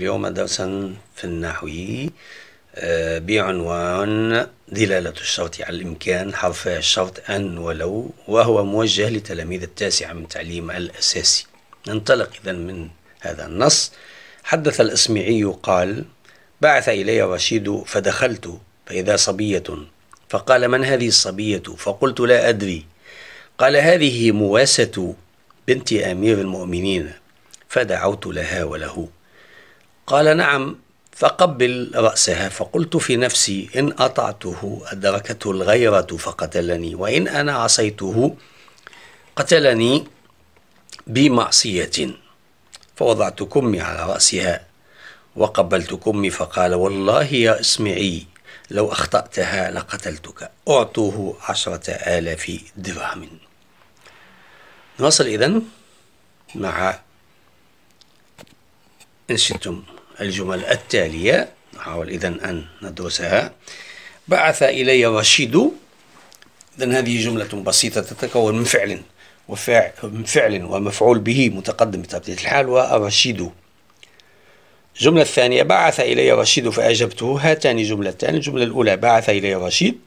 اليوم درسا في النحو آه، بعنوان دلالة الشرط على الإمكان حرف الشرط أن ولو وهو موجه لتلاميذ التاسعة من تعليم الأساسي ننطلق إذا من هذا النص حدث الإسمعي قال بعث إلي رشيد فدخلت فإذا صبية فقال من هذه الصبية فقلت لا أدري قال هذه مواسة بنت أمير المؤمنين فدعوت لها وله قال نعم فقبل رأسها فقلت في نفسي إن أطعته أدركته الغيرة فقتلني وإن أنا عصيته قتلني بمعصية فوضعت كمي على رأسها وقبلت كمي فقال والله يا اسمعي لو أخطأتها لقتلتك أعطوه عشرة آلاف درهم نواصل إذن مع إن شئتم الجمل التالية نحاول إذا أن ندرسها بعث إلي رشيد إذا هذه جملة بسيطة تتكون من فعل وفعل من فعل ومفعول به متقدم بطبيعة الحال ورشيد الجملة الثانية بعث إلي رشيد فأجبته هاتان جملتان الجملة الأولى بعث إلي رشيد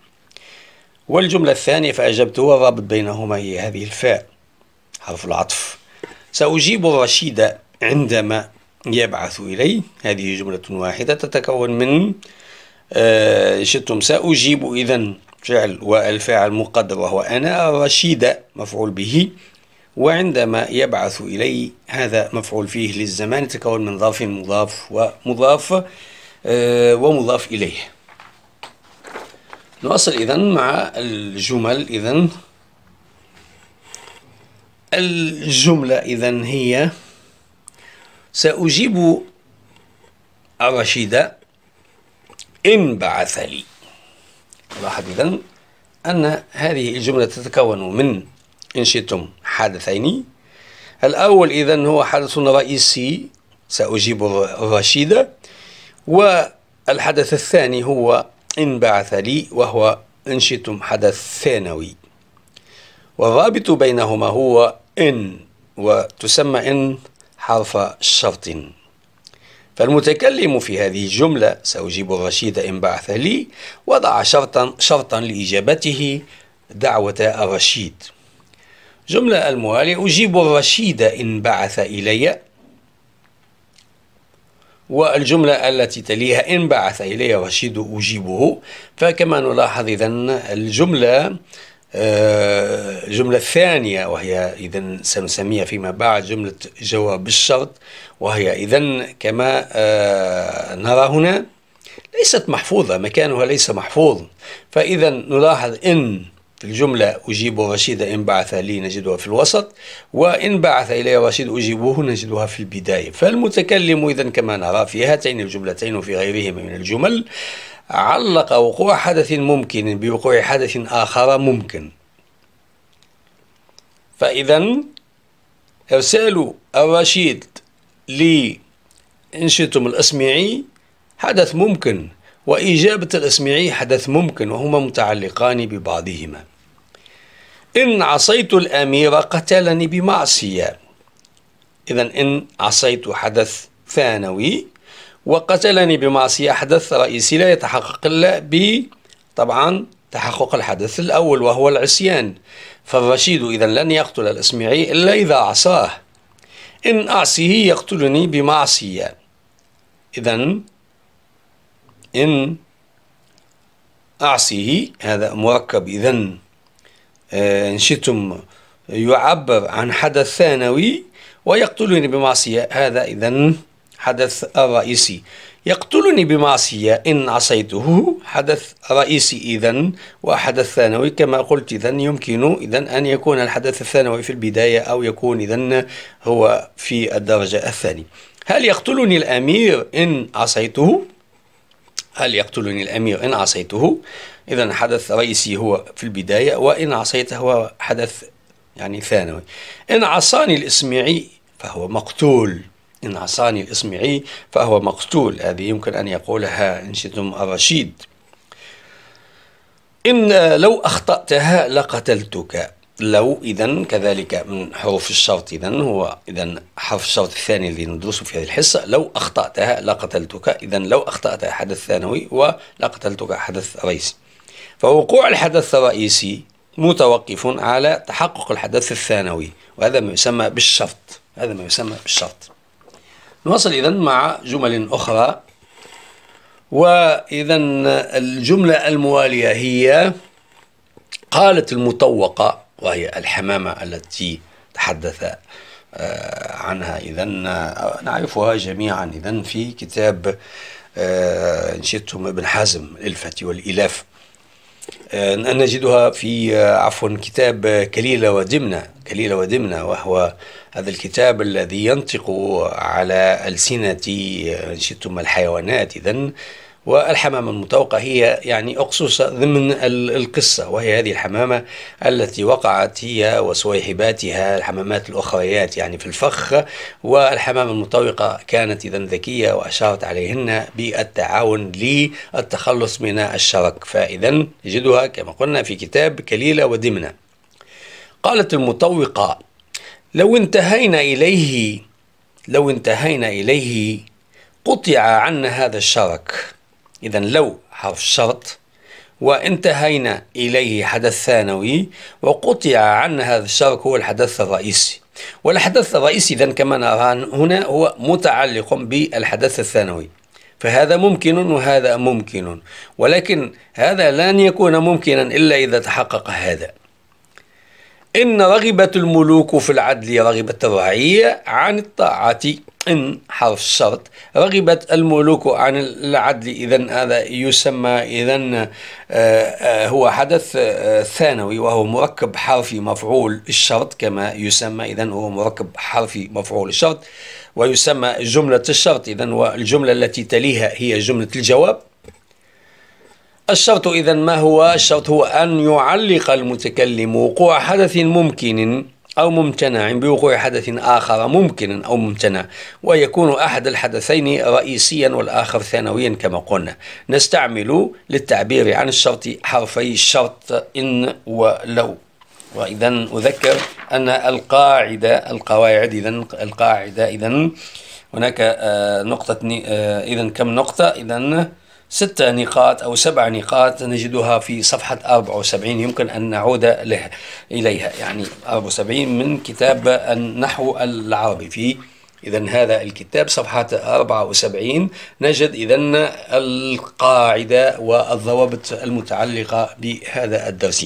والجملة الثانية فأجبته والرابط بينهما هي هذه الفاء حرف العطف سأجيب الرشيد عندما يبعث إليه هذه جملة واحدة تتكون من آه، شتم سأجيب إذا فعل والفاعل مقدر وهو أنا رشيد مفعول به وعندما يبعث إلي هذا مفعول فيه للزمان يتكون من ظرف مضاف ومضاف آه، ومضاف إليه نواصل إذا مع الجمل إذا الجملة إذا هي سأجيب الرشيد إن بعث لي لاحظ إذن أن هذه الجملة تتكون من إن شئتم حدثين الأول إذن هو حدث رئيسي سأجيب الرشيد والحدث الثاني هو إن بعث لي وهو إن شئتم حدث ثانوي والرابط بينهما هو إن وتسمى إن حرف شرط فالمتكلم في هذه الجملة سأجيب الرشيد إن بعث لي وضع شرطا, شرطا لإجابته دعوة الرشيد جملة الموالية أجيب الرشيد إن بعث إلي والجملة التي تليها إن بعث إلي رشيد أجيبه فكما نلاحظ إذن الجملة الجملة آه، الثانية وهي إذا سنسميها فيما بعد جملة جواب الشرط وهي إذا كما آه، نرى هنا ليست محفوظة مكانها ليس محفوظ فإذا نلاحظ إن في الجملة أجيب رشيد إن بعث لي نجدها في الوسط وإن بعث إلي رشيد أجيبه نجدها في البداية فالمتكلم إذا كما نرى في هاتين الجملتين وفي غيرهما من الجمل علق وقوع حدث ممكن بوقوع حدث آخر ممكن فإذا إرسال الرشيد لإن شئتم الأسمعي حدث ممكن وإجابة الأسمعي حدث ممكن وهما متعلقان ببعضهما إن عصيت الأمير قتلني بمعصية إذا إن عصيت حدث ثانوي وقتلني بمعصية حدث رئيسي لا يتحقق إلا ب طبعا تحقق الحدث الأول وهو العصيان فالرشيد إذا لن يقتل الأسمعي إلا إذا عصاه إن أعصيه يقتلني بمعصية إذا إن أعصيه هذا مركب إذا آه، إن شئتم يعبر عن حدث ثانوي ويقتلني بمعصية هذا إذا حدث رئيسي يقتلني بمعصية إن عصيته حدث رئيسي إذا وحدث ثانوي كما قلت إذا يمكن إذا أن يكون الحدث الثانوي في البداية أو يكون إذا هو في الدرجة الثانية هل يقتلني الأمير إن عصيته؟ هل يقتلني الأمير إن عصيته؟ إذا حدث رئيسي هو في البداية وإن عصيته هو حدث يعني ثانوي إن عصاني الإسماعي فهو مقتول إن عصاني اسمعي فهو مقتول هذه يمكن أن يقولها إن شئتم الرشيد إن لو أخطأتها لقتلتك لو إذا كذلك من حروف الشرط إذا هو إذا حرف الشرط الثاني الذي ندرسه في هذه الحصة لو أخطأتها لقتلتك إذا لو أخطأت حدث ثانوي ولقتلتك حدث رئيسي فوقوع الحدث الرئيسي متوقف على تحقق الحدث الثانوي وهذا ما يسمى بالشرط هذا ما يسمى بالشرط نواصل إذا مع جمل أخرى وإذا الجملة الموالية هي قالت المطوقة وهي الحمامة التي تحدث آه، عنها إذا آه، نعرفها جميعا إذا في كتاب آه، نشيتهم ابن حازم الفتي والإلاف آه، نجدها في آه، عفوا كتاب آه، كليلة ودمنة كليلة ودمنة وهو هذا الكتاب الذي ينطق على ألسنة إن شئتم الحيوانات إذا والحمامة المطوقة هي يعني أقصص ضمن القصة وهي هذه الحمامة التي وقعت هي وسويحباتها الحمامات الأخريات يعني في الفخ والحمامة المطوقة كانت إذا ذكية وأشارت عليهن بالتعاون للتخلص من الشرك فإذا نجدها كما قلنا في كتاب كليلة ودمنة قالت المطوقة لو انتهينا إليه لو انتهينا إليه قطع عنا هذا الشرك إذا لو حرف الشرط وانتهينا إليه حدث ثانوي وقطع عن هذا الشرط هو الحدث الرئيسي والحدث الرئيسي إذا كما نرى هنا هو متعلق بالحدث الثانوي فهذا ممكن وهذا ممكن ولكن هذا لن يكون ممكنا إلا إذا تحقق هذا إن رغبة الملوك في العدل رغبة الرعية عن الطاعة إن حرف الشرط رغبة الملوك عن العدل إذا هذا يسمى إذا آه، آه، هو حدث آه، ثانوي وهو مركب حرفي مفعول الشرط كما يسمى إذا هو مركب حرفي مفعول الشرط ويسمى جملة الشرط إذا والجملة التي تليها هي جملة الجواب الشرط إذا ما هو؟ الشرط هو أن يعلق المتكلم وقوع حدث ممكن أو ممتنع بوقوع حدث آخر ممكن أو ممتنع ويكون أحد الحدثين رئيسيا والآخر ثانويا كما قلنا نستعمل للتعبير عن الشرط حرفي الشرط إن ولو وإذا أذكر أن القاعدة القواعد إذا القاعدة إذا هناك آه، نقطة آه، إذا كم نقطة إذا ست نقاط أو سبع نقاط نجدها في صفحة 74 يمكن أن نعود لها إليها يعني 74 من كتاب النحو العربي في إذا هذا الكتاب صفحة 74 نجد إذا القاعدة والضوابط المتعلقة بهذا الدرس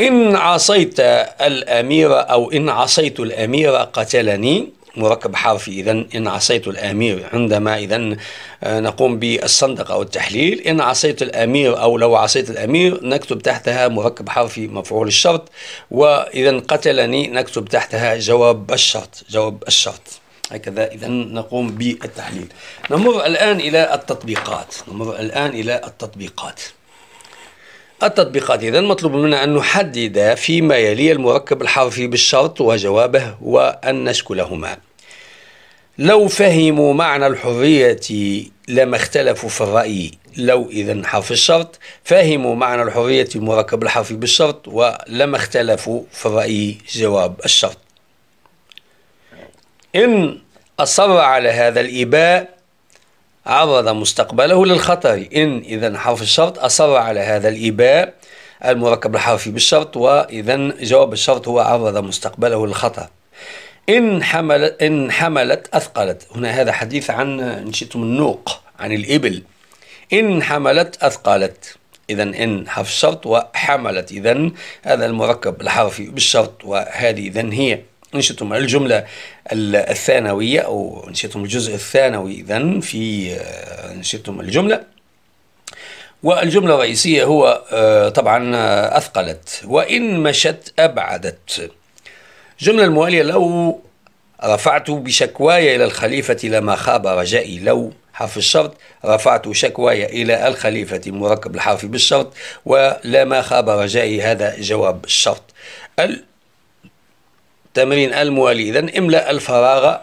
إن عصيت الأمير أو إن عصيت الأمير قتلني مركب حرفي إذا إن عصيت الأمير عندما إذا آه، نقوم بالصندقة أو التحليل إن عصيت الأمير أو لو عصيت الأمير نكتب تحتها مركب حرفي مفعول الشرط وإذا قتلني نكتب تحتها جواب الشرط جواب الشرط هكذا إذا نقوم بالتحليل نمر الآن إلى التطبيقات نمر الآن إلى التطبيقات التطبيقات إذا مطلوب منا أن نحدد فيما يلي المركب الحرفي بالشرط وجوابه وأن نشكلهما لو فهموا معنى الحرية لما اختلفوا في الرأي لو إذا حرف الشرط فهموا معنى الحرية المركب الحرفي بالشرط ولما اختلفوا في الرأي جواب الشرط إن أصر على هذا الإباء عرض مستقبله للخطر إن إذا حرف الشرط أصر على هذا الإباء المركب الحرفي بالشرط وإذا جواب الشرط هو عرض مستقبله للخطر إن حملت إن حملت أثقلت هنا هذا حديث عن إن النوق عن الإبل إن حملت أثقلت إذا إن حرف الشرط وحملت إذا هذا المركب الحرفي بالشرط وهذه إذا هي نشيتم الجملة الثانوية أو نشيتم الجزء الثانوي إذا في آه، نشيتم الجملة والجملة الرئيسية هو آه، طبعا آه، أثقلت وإن مشت أبعدت الجملة الموالية لو رفعت بشكواي إلى الخليفة لما خاب رجائي لو حرف الشرط رفعت شكواي إلى الخليفة مركب الحرف بالشرط ولما خاب رجائي هذا جواب الشرط التمرين الموالي اذا املأ الفراغ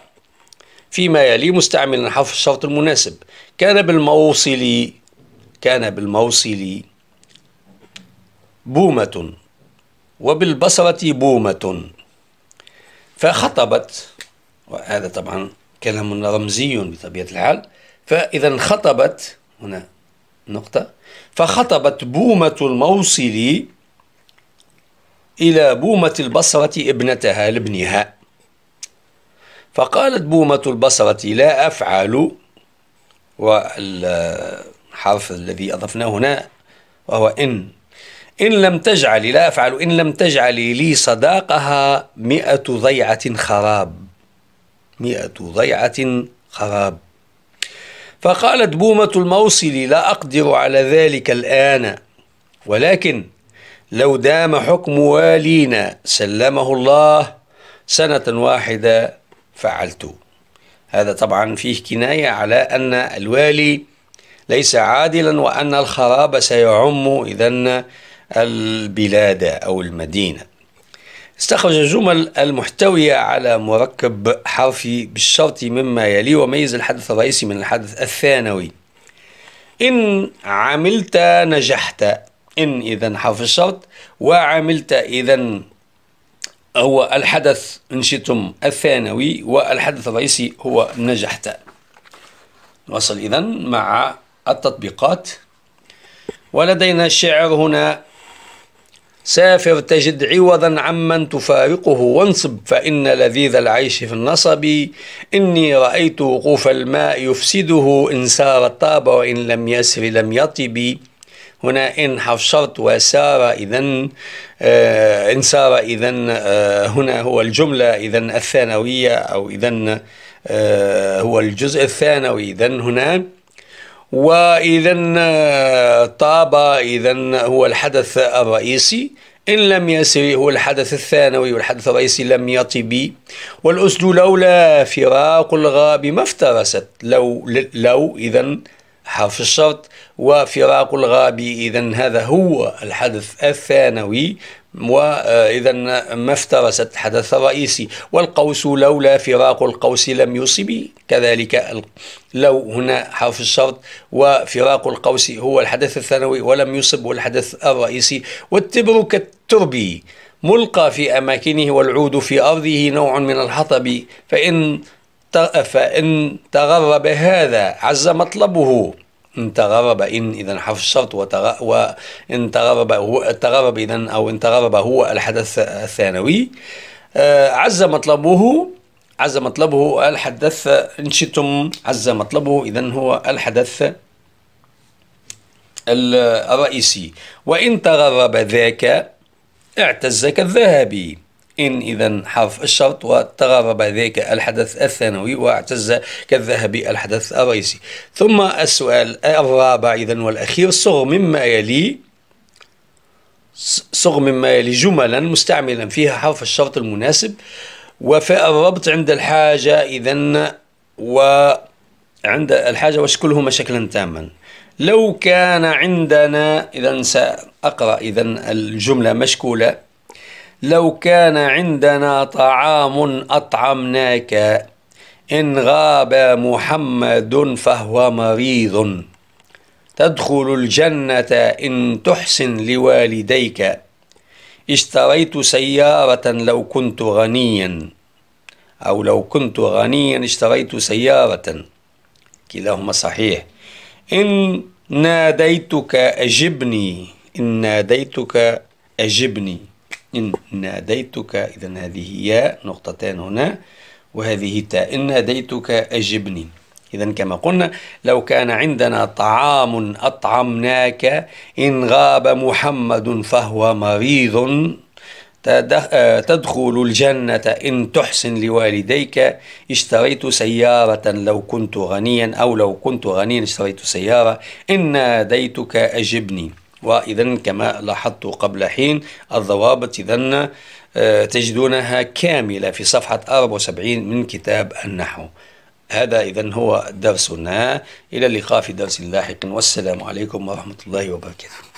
فيما يلي مستعملا حرف الشرط المناسب كان بالموصل كان بالموصل بومة وبالبصرة بومة فخطبت وهذا طبعا كلام رمزي بطبيعة الحال فإذا خطبت هنا نقطة فخطبت بومة الموصل إلى بومة البصرة ابنتها لابنها فقالت بومة البصرة لا أفعل والحرف الذي أضفناه هنا وهو إن إن لم تجعلي لا أفعل إن لم تجعلي لي صداقها مئة ضيعة خراب مئة ضيعة خراب فقالت بومة الموصل لا أقدر على ذلك الآن ولكن لو دام حكم والينا سلمه الله سنة واحدة فعلت هذا طبعا فيه كناية على أن الوالي ليس عادلا وأن الخراب سيعم إذا البلاد أو المدينة استخرج الجمل المحتوية على مركب حرفي بالشرط مما يلي وميز الحدث الرئيسي من الحدث الثانوي إن عملت نجحت إن إذا حرف الشرط وعملت إذا هو الحدث إن شئتم الثانوي والحدث الرئيسي هو نجحت نواصل إذا مع التطبيقات ولدينا الشعر هنا سافر تجد عوضا عمن تفارقه وانصب فإن لذيذ العيش في النصب إني رأيت وقوف الماء يفسده إن سار طاب وإن لم يسر لم يطب هنا إن حفشرت وسار إذا آه إن سار إذا آه هنا هو الجملة إذا الثانوية أو إذا آه هو الجزء الثانوي إذا هنا واذا آه، طاب اذا هو الحدث الرئيسي إن لم يسر هو الحدث الثانوي والحدث الرئيسي لم يطب والأسد لولا فراق الغاب ما افترست لو لو إذا حرف الشرط وفراق الغاب إذا هذا هو الحدث الثانوي وإذا ما افترست حدث رئيسي والقوس لولا فراق القوس لم يصب كذلك لو هنا حرف الشرط وفراق القوس هو الحدث الثانوي ولم يصب الحدث الرئيسي والتبر كالتربي ملقى في أماكنه والعود في أرضه نوع من الحطب فإن فإن تغرب هذا عز مطلبه إن تغرب إن إذا حرف الشرط وإن تغرب هو تغرب إذا أو إن تغرب هو الحدث الثانوي آه، عز مطلبه عز مطلبه الحدث إن شئتم عز مطلبه إذا هو الحدث الرئيسي وإن تغرب ذاك اعتزك الذهبي إن إذا حرف الشرط وتغرب ذلك الحدث الثانوي واعتز كالذهبي الحدث الرئيسي ثم السؤال الرابع إذا والأخير صغ مما يلي صغ مما يلي جملا مستعملا فيها حرف الشرط المناسب وفاء الربط عند الحاجة إذا وعند الحاجة وشكلهما شكلا تاما لو كان عندنا إذا سأقرأ إذا الجملة مشكولة لو كان عندنا طعام أطعمناك إن غاب محمد فهو مريض تدخل الجنة إن تحسن لوالديك اشتريت سيارة لو كنت غنيا أو لو كنت غنيا اشتريت سيارة كلاهما صحيح إن ناديتك أجبني إن ناديتك أجبني إن ناديتك إذا هذه ياء نقطتان هنا وهذه تاء إن ناديتك أجبني إذا كما قلنا لو كان عندنا طعام أطعمناك إن غاب محمد فهو مريض آه، تدخل الجنة إن تحسن لوالديك اشتريت سيارة لو كنت غنيا أو لو كنت غنيا اشتريت سيارة إن ناديتك أجبني وإذا كما لاحظت قبل حين الضوابط إذا آه، تجدونها كاملة في صفحة 74 من كتاب النحو هذا إذا هو درسنا إلى اللقاء في درس لاحق والسلام عليكم ورحمة الله وبركاته